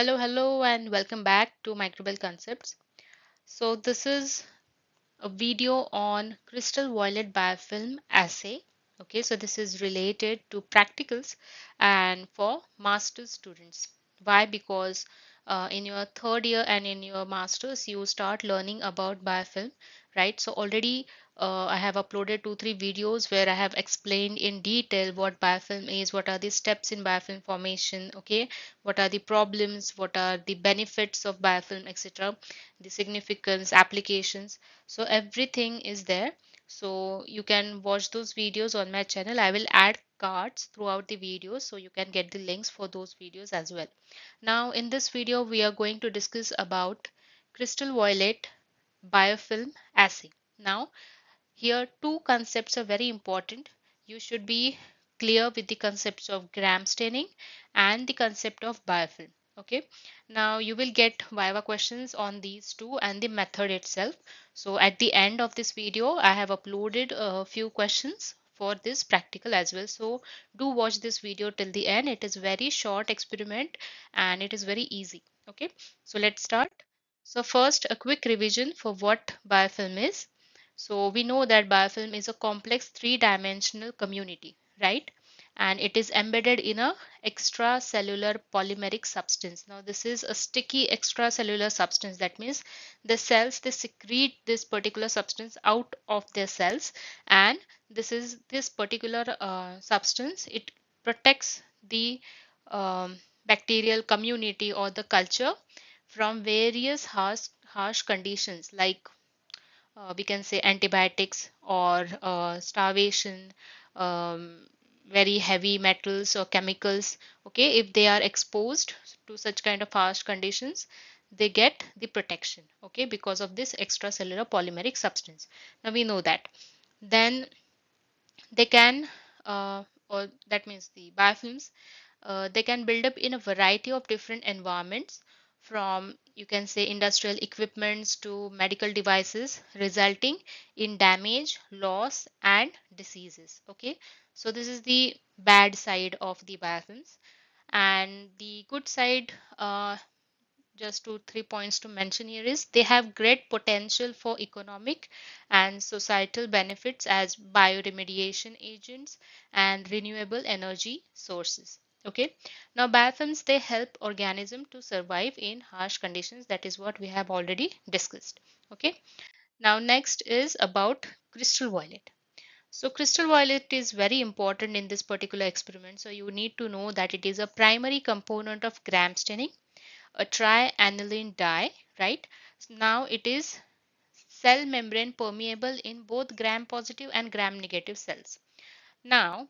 Hello, hello, and welcome back to Microbial Concepts. So this is a video on crystal violet biofilm assay. Okay, so this is related to practicals and for master's students. Why? Because uh, in your third year and in your master's, you start learning about biofilm, right? So already uh, I have uploaded two, three videos where I have explained in detail what biofilm is, what are the steps in biofilm formation, okay, what are the problems, what are the benefits of biofilm, etc., the significance, applications. So everything is there. So you can watch those videos on my channel. I will add cards throughout the videos so you can get the links for those videos as well. Now in this video, we are going to discuss about crystal violet biofilm assay. Now, here two concepts are very important. You should be clear with the concepts of gram staining and the concept of biofilm. Okay, now you will get Viva questions on these two and the method itself. So at the end of this video, I have uploaded a few questions for this practical as well. So do watch this video till the end. It is very short experiment and it is very easy. Okay, so let's start. So first a quick revision for what biofilm is. So we know that biofilm is a complex three-dimensional community, right? And it is embedded in a extracellular polymeric substance. Now this is a sticky extracellular substance. That means the cells, they secrete this particular substance out of their cells. And this is this particular uh, substance. It protects the um, bacterial community or the culture from various harsh, harsh conditions like uh, we can say antibiotics or uh, starvation um, very heavy metals or chemicals okay if they are exposed to such kind of harsh conditions they get the protection okay because of this extracellular polymeric substance now we know that then they can uh, or that means the biofilms uh, they can build up in a variety of different environments from you can say industrial equipments to medical devices resulting in damage loss and diseases okay so this is the bad side of the biofilms and the good side uh, just two three points to mention here is they have great potential for economic and societal benefits as bioremediation agents and renewable energy sources okay now biofilms they help organism to survive in harsh conditions that is what we have already discussed okay now next is about crystal violet so crystal violet is very important in this particular experiment so you need to know that it is a primary component of gram staining a trianiline dye right so now it is cell membrane permeable in both gram positive and gram negative cells now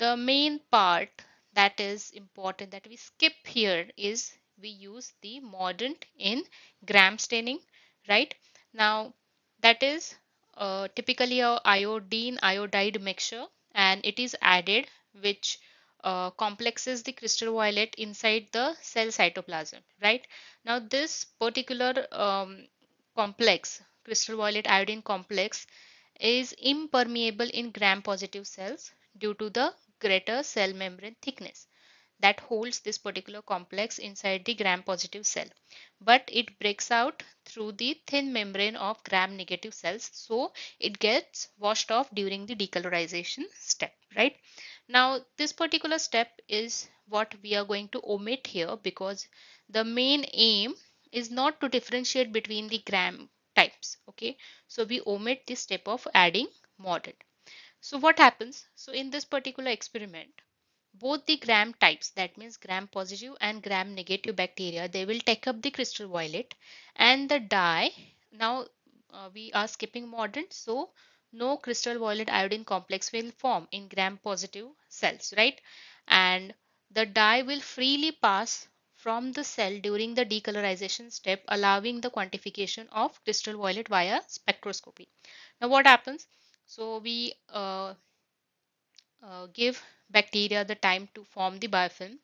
the main part that is important that we skip here is we use the mordant in gram staining, right? Now that is uh, typically a iodine iodide mixture and it is added which uh, complexes the crystal violet inside the cell cytoplasm, right? Now this particular um, complex, crystal violet iodine complex is impermeable in gram positive cells due to the greater cell membrane thickness that holds this particular complex inside the gram-positive cell. But it breaks out through the thin membrane of gram-negative cells. So it gets washed off during the decolorization step, right? Now, this particular step is what we are going to omit here because the main aim is not to differentiate between the gram types, okay? So we omit this step of adding model. So what happens? So in this particular experiment, both the gram types, that means gram positive and gram negative bacteria, they will take up the crystal violet and the dye. Now uh, we are skipping modern, so no crystal violet iodine complex will form in gram positive cells, right? And the dye will freely pass from the cell during the decolorization step allowing the quantification of crystal violet via spectroscopy. Now what happens? So we uh, uh, give bacteria the time to form the biofilm.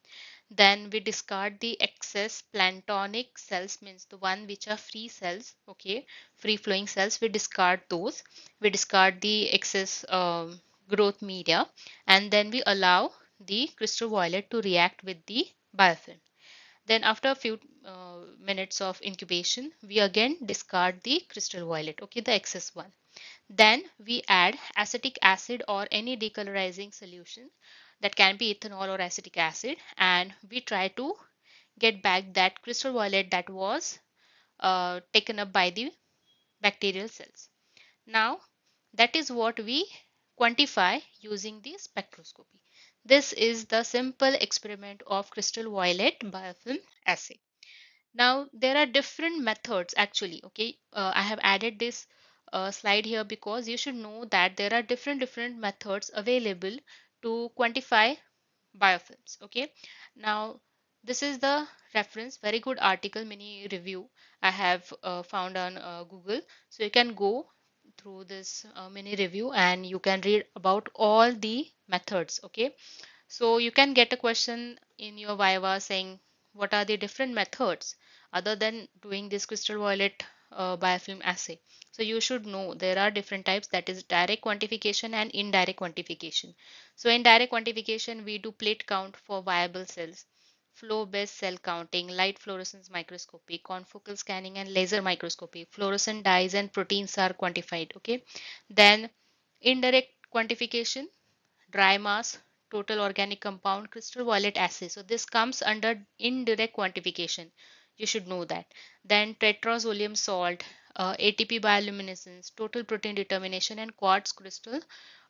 Then we discard the excess planktonic cells, means the one which are free cells, okay, free flowing cells. We discard those. We discard the excess uh, growth media, and then we allow the crystal violet to react with the biofilm. Then after a few uh, minutes of incubation, we again discard the crystal violet, okay, the excess one. Then we add acetic acid or any decolorizing solution that can be ethanol or acetic acid and we try to get back that crystal violet that was uh, taken up by the bacterial cells. Now that is what we quantify using the spectroscopy. This is the simple experiment of crystal violet biofilm assay. Now there are different methods actually okay uh, I have added this uh, slide here because you should know that there are different different methods available to quantify biofilms okay now this is the reference very good article mini review i have uh, found on uh, google so you can go through this uh, mini review and you can read about all the methods okay so you can get a question in your viva saying what are the different methods other than doing this crystal violet uh, biofilm assay. So you should know there are different types that is direct quantification and indirect quantification. So in direct quantification, we do plate count for viable cells, flow-based cell counting, light fluorescence microscopy, confocal scanning and laser microscopy. Fluorescent dyes and proteins are quantified. Okay. Then indirect quantification, dry mass, total organic compound, crystal violet assay. So this comes under indirect quantification. You should know that. Then tetrazolium salt, uh, ATP bioluminescence, total protein determination, and quartz crystal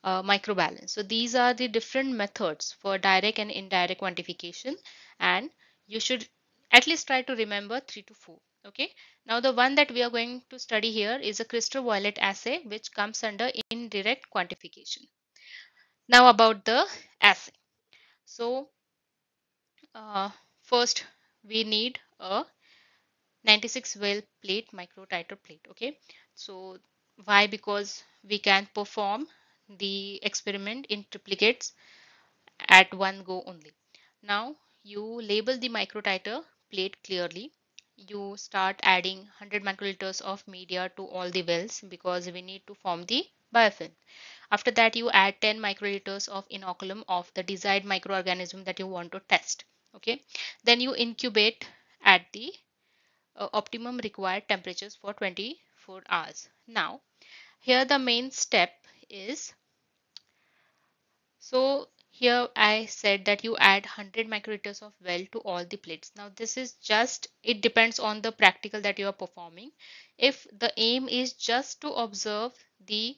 uh, microbalance. So these are the different methods for direct and indirect quantification and you should at least try to remember 3 to 4. Okay. Now the one that we are going to study here is a crystal-violet assay which comes under indirect quantification. Now about the assay. So uh, first we need a 96 well plate microtiter plate okay so why because we can perform the experiment in triplicates at one go only now you label the microtiter plate clearly you start adding 100 microliters of media to all the wells because we need to form the biofilm after that you add 10 microliters of inoculum of the desired microorganism that you want to test okay then you incubate at the uh, optimum required temperatures for 24 hours. Now, here the main step is, so here I said that you add 100 microliters of well to all the plates. Now this is just, it depends on the practical that you are performing. If the aim is just to observe the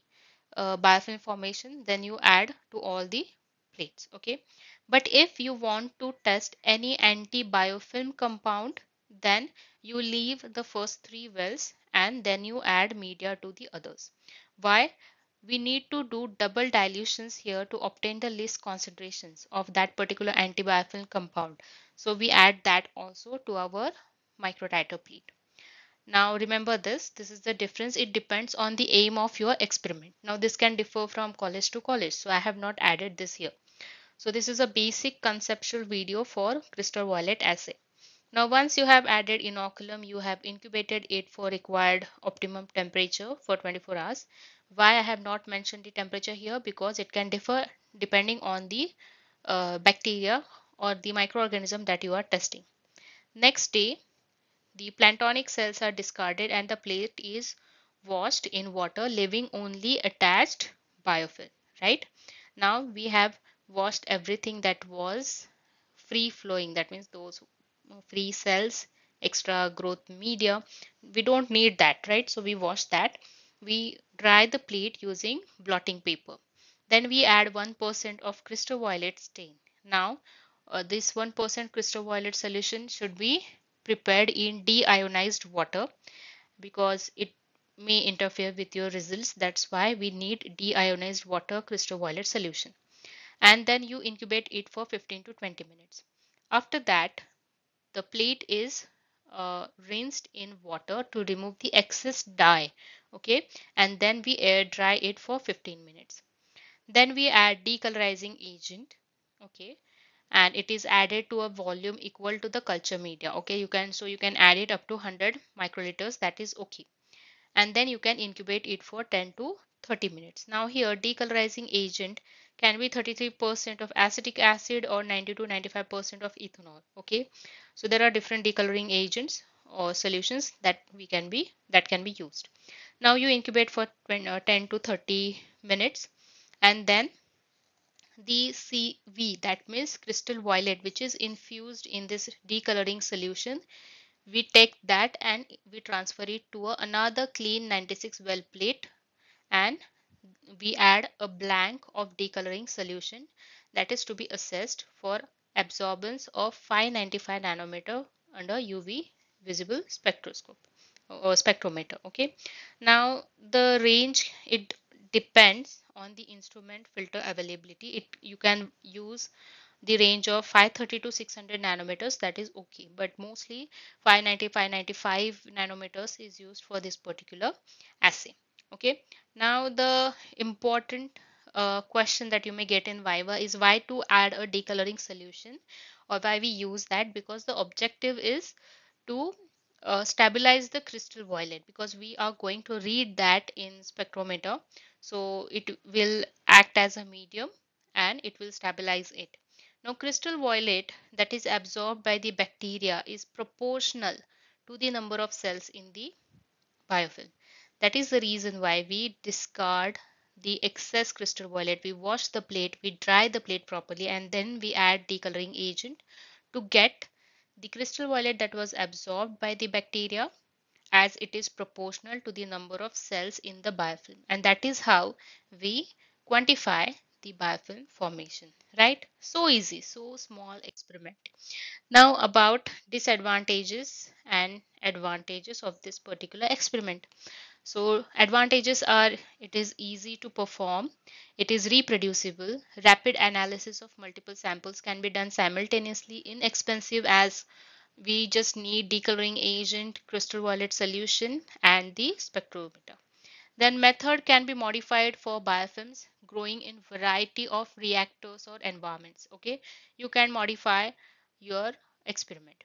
uh, biofilm formation, then you add to all the plates, okay? But if you want to test any anti-biofilm compound, then you leave the first three wells and then you add media to the others. Why? We need to do double dilutions here to obtain the least concentrations of that particular antibiofilm compound. So we add that also to our microtiter pleat. Now remember this, this is the difference. It depends on the aim of your experiment. Now this can differ from college to college. So I have not added this here. So this is a basic conceptual video for crystal violet assay. Now once you have added inoculum, you have incubated it for required optimum temperature for 24 hours. Why I have not mentioned the temperature here because it can differ depending on the uh, bacteria or the microorganism that you are testing. Next day, the planktonic cells are discarded and the plate is washed in water, leaving only attached biofilm, right? Now we have washed everything that was free flowing, that means those free cells extra growth media we don't need that right so we wash that we dry the plate using blotting paper then we add 1% of crystal violet stain now uh, this 1% crystal violet solution should be prepared in deionized water because it may interfere with your results that's why we need deionized water crystal violet solution and then you incubate it for 15 to 20 minutes after that the plate is uh, rinsed in water to remove the excess dye. Okay, and then we air dry it for 15 minutes. Then we add decolorizing agent. Okay, and it is added to a volume equal to the culture media. Okay, you can so you can add it up to 100 microliters. That is okay and then you can incubate it for 10 to 30 minutes. Now here decolorizing agent can be 33% of acetic acid or 90 to 95% of ethanol okay so there are different decoloring agents or solutions that we can be that can be used now you incubate for uh, 10 to 30 minutes and then the CV that means crystal violet which is infused in this decoloring solution we take that and we transfer it to another clean 96 well plate and we add a blank of decoloring solution that is to be assessed for absorbance of 595 nanometer under UV visible spectroscope or spectrometer okay now the range it depends on the instrument filter availability it you can use the range of 530 to 600 nanometers that is okay but mostly 590 595 nanometers is used for this particular assay okay now the important uh, question that you may get in Viva is why to add a decoloring solution or why we use that because the objective is to uh, stabilize the crystal violet because we are going to read that in spectrometer so it will act as a medium and it will stabilize it now crystal violet that is absorbed by the bacteria is proportional to the number of cells in the biofilm that is the reason why we discard the excess crystal violet. We wash the plate, we dry the plate properly and then we add the coloring agent to get the crystal violet that was absorbed by the bacteria as it is proportional to the number of cells in the biofilm and that is how we quantify the biofilm formation right so easy so small experiment now about disadvantages and advantages of this particular experiment so advantages are it is easy to perform, it is reproducible, rapid analysis of multiple samples can be done simultaneously, inexpensive as we just need decoloring agent, crystal violet solution and the spectrometer. Then method can be modified for biofilms growing in variety of reactors or environments. Okay, you can modify your experiment.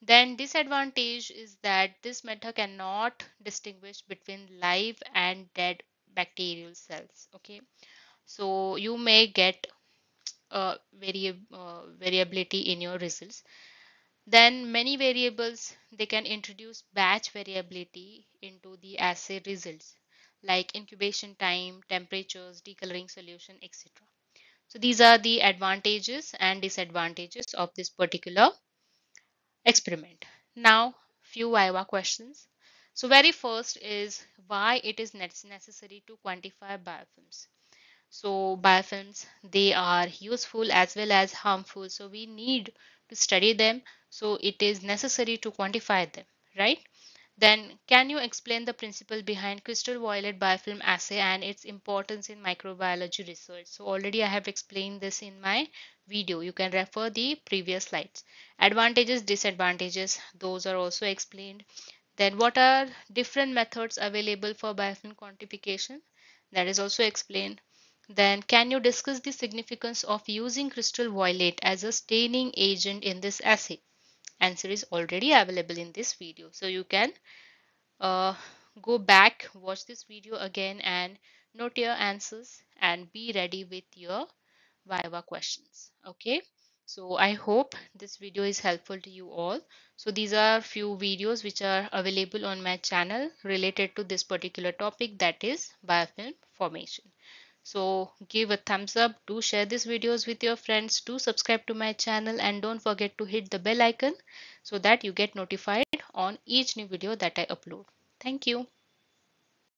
Then disadvantage is that this method cannot distinguish between live and dead bacterial cells. Okay, so you may get uh, uh, variability in your results. Then many variables they can introduce batch variability into the assay results like incubation time, temperatures, decoloring solution, etc. So these are the advantages and disadvantages of this particular experiment. Now, few IVA questions. So very first is why it is necessary to quantify biofilms. So biofilms, they are useful as well as harmful. So we need to study them. So it is necessary to quantify them, right? Then, can you explain the principle behind crystal violet biofilm assay and its importance in microbiology research? So, already I have explained this in my video. You can refer the previous slides. Advantages, disadvantages, those are also explained. Then, what are different methods available for biofilm quantification? That is also explained. Then, can you discuss the significance of using crystal violet as a staining agent in this assay? answer is already available in this video so you can uh, go back watch this video again and note your answers and be ready with your viva questions okay so i hope this video is helpful to you all so these are few videos which are available on my channel related to this particular topic that is biofilm formation so give a thumbs up, do share these videos with your friends, do subscribe to my channel and don't forget to hit the bell icon so that you get notified on each new video that I upload. Thank you.